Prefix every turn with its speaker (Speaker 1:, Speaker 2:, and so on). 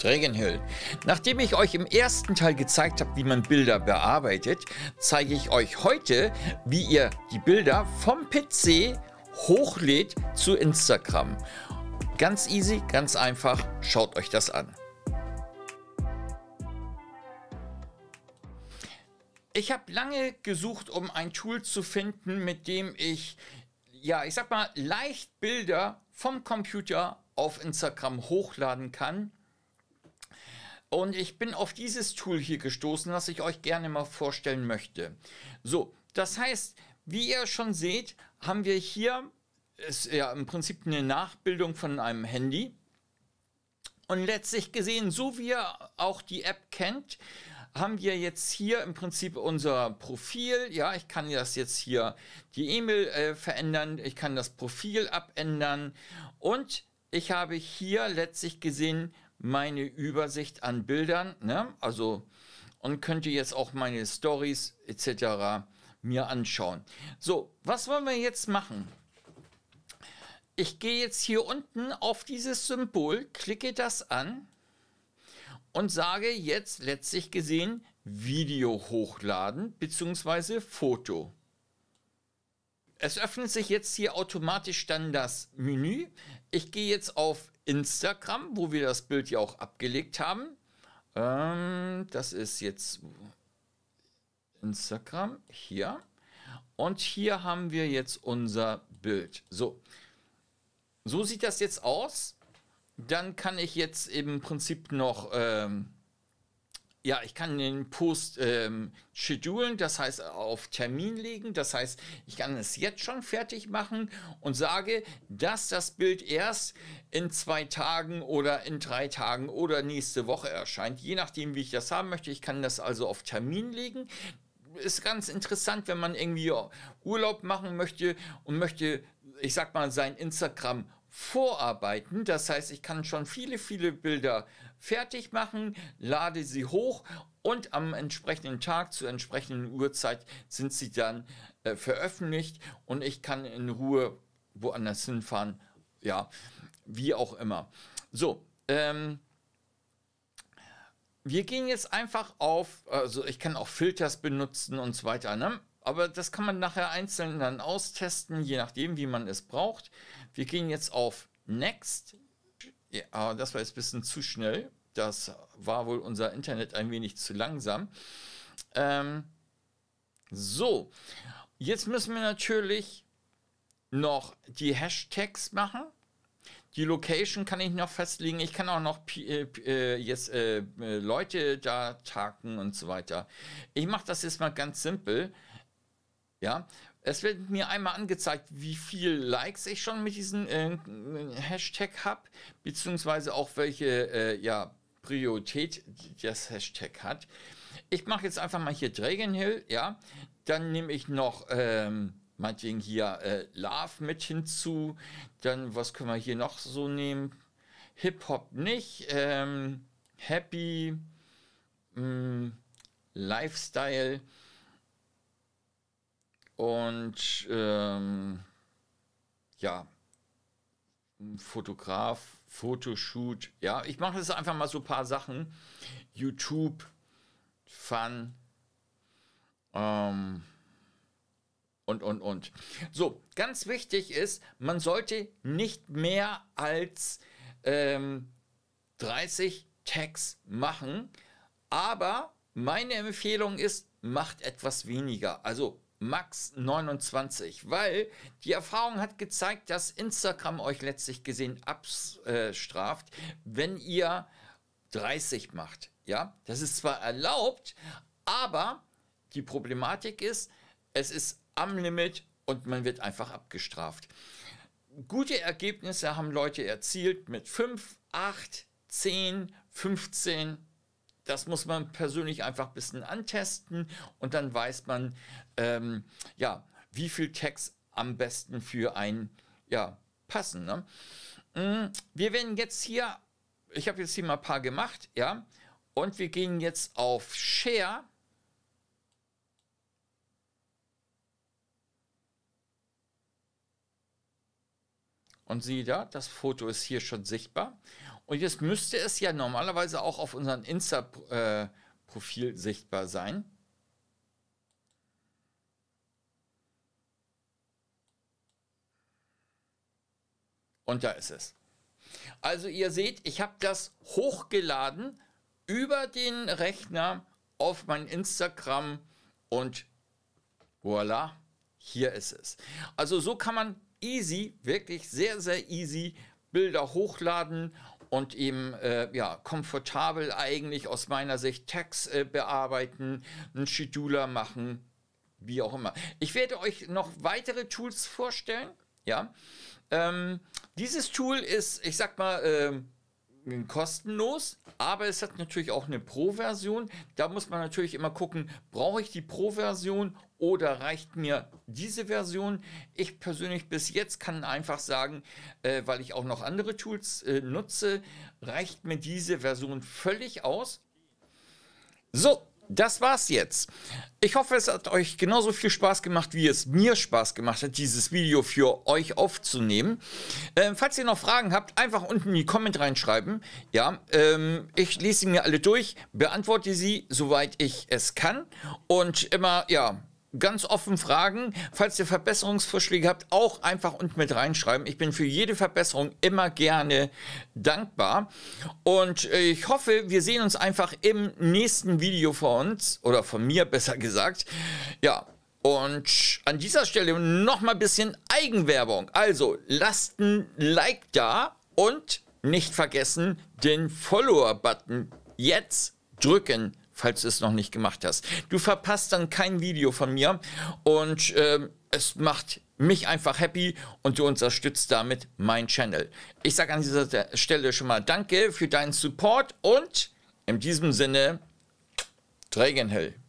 Speaker 1: Trägenhill. Nachdem ich euch im ersten Teil gezeigt habe, wie man Bilder bearbeitet, zeige ich euch heute, wie ihr die Bilder vom PC hochlädt zu Instagram. Ganz easy, ganz einfach, schaut euch das an. Ich habe lange gesucht, um ein Tool zu finden, mit dem ich, ja, ich sag mal, leicht Bilder vom Computer auf Instagram hochladen kann und ich bin auf dieses Tool hier gestoßen, das ich euch gerne mal vorstellen möchte. So, das heißt, wie ihr schon seht, haben wir hier, ist ja im Prinzip eine Nachbildung von einem Handy. Und letztlich gesehen, so wie ihr auch die App kennt, haben wir jetzt hier im Prinzip unser Profil. Ja, ich kann das jetzt hier die E-Mail äh, verändern, ich kann das Profil abändern und ich habe hier letztlich gesehen meine Übersicht an Bildern, ne? also und könnte jetzt auch meine Stories etc. mir anschauen. So, was wollen wir jetzt machen? Ich gehe jetzt hier unten auf dieses Symbol, klicke das an und sage jetzt letztlich gesehen Video hochladen bzw. Foto. Es öffnet sich jetzt hier automatisch dann das Menü. Ich gehe jetzt auf Instagram, wo wir das Bild ja auch abgelegt haben. Ähm, das ist jetzt Instagram hier. Und hier haben wir jetzt unser Bild. So, so sieht das jetzt aus. Dann kann ich jetzt im Prinzip noch... Ähm, ja, ich kann den Post ähm, schedulen, das heißt auf Termin legen, das heißt, ich kann es jetzt schon fertig machen und sage, dass das Bild erst in zwei Tagen oder in drei Tagen oder nächste Woche erscheint, je nachdem, wie ich das haben möchte. Ich kann das also auf Termin legen. Ist ganz interessant, wenn man irgendwie Urlaub machen möchte und möchte, ich sag mal, sein Instagram vorarbeiten. Das heißt, ich kann schon viele, viele Bilder fertig machen, lade sie hoch und am entsprechenden Tag zur entsprechenden Uhrzeit sind sie dann äh, veröffentlicht und ich kann in Ruhe woanders hinfahren, ja, wie auch immer. So, ähm, wir gehen jetzt einfach auf, also ich kann auch Filters benutzen und so weiter, ne? aber das kann man nachher einzeln dann austesten, je nachdem, wie man es braucht. Wir gehen jetzt auf Next, ja, das war jetzt ein bisschen zu schnell. Das war wohl unser Internet ein wenig zu langsam. Ähm, so, jetzt müssen wir natürlich noch die Hashtags machen. Die Location kann ich noch festlegen. Ich kann auch noch äh, äh, jetzt äh, äh Leute da tagen und so weiter. Ich mache das jetzt mal ganz simpel. Ja, es wird mir einmal angezeigt, wie viel Likes ich schon mit diesem äh, Hashtag habe, beziehungsweise auch welche äh, ja, Priorität das Hashtag hat. Ich mache jetzt einfach mal hier Dragon Hill, ja. Dann nehme ich noch ähm, Ding hier äh, Love mit hinzu. Dann, was können wir hier noch so nehmen? Hip-Hop nicht. Ähm, Happy. Mh, mm, Lifestyle. Und ähm, ja, Fotograf, Fotoshoot. Ja, ich mache jetzt einfach mal so ein paar Sachen. YouTube, Fun. Ähm, und, und, und. So, ganz wichtig ist, man sollte nicht mehr als ähm, 30 Tags machen. Aber meine Empfehlung ist, macht etwas weniger. Also Max 29, weil die Erfahrung hat gezeigt, dass Instagram euch letztlich gesehen abstraft, wenn ihr 30 macht. Ja, das ist zwar erlaubt, aber die Problematik ist, es ist am Limit und man wird einfach abgestraft. Gute Ergebnisse haben Leute erzielt mit 5, 8, 10, 15. Das muss man persönlich einfach ein bisschen antesten und dann weiß man, ähm, ja, wie viel Tags am besten für einen, ja, passen. Ne? Mm, wir werden jetzt hier, ich habe jetzt hier mal ein paar gemacht, ja, und wir gehen jetzt auf Share. Und siehe da, das Foto ist hier schon sichtbar. Und jetzt müsste es ja normalerweise auch auf unserem Insta-Profil äh, sichtbar sein. Und da ist es. Also ihr seht, ich habe das hochgeladen über den Rechner auf mein Instagram und voilà, hier ist es. Also so kann man easy, wirklich sehr, sehr easy Bilder hochladen und eben äh, ja, komfortabel eigentlich aus meiner Sicht Tags äh, bearbeiten, einen Scheduler machen, wie auch immer. Ich werde euch noch weitere Tools vorstellen. Ja? Ähm, dieses Tool ist, ich sag mal, ähm, kostenlos, aber es hat natürlich auch eine Pro-Version. Da muss man natürlich immer gucken, brauche ich die Pro-Version oder reicht mir diese Version? Ich persönlich bis jetzt kann einfach sagen, äh, weil ich auch noch andere Tools äh, nutze, reicht mir diese Version völlig aus. So, das war's jetzt. Ich hoffe, es hat euch genauso viel Spaß gemacht, wie es mir Spaß gemacht hat, dieses Video für euch aufzunehmen. Ähm, falls ihr noch Fragen habt, einfach unten in die Comment reinschreiben. Ja, ähm, ich lese sie mir alle durch, beantworte sie, soweit ich es kann. Und immer, ja, ganz offen fragen. Falls ihr Verbesserungsvorschläge habt, auch einfach unten mit reinschreiben. Ich bin für jede Verbesserung immer gerne dankbar. Und äh, ich hoffe, wir sehen uns einfach im nächsten Video von uns oder von mir besser gesagt. Ja, und an dieser Stelle nochmal ein bisschen Eigenwerbung. Also lasst ein Like da und nicht vergessen, den Follower-Button jetzt drücken falls du es noch nicht gemacht hast. Du verpasst dann kein Video von mir und äh, es macht mich einfach happy und du unterstützt damit mein Channel. Ich sage an dieser Stelle schon mal Danke für deinen Support und in diesem Sinne, Dragon Hill.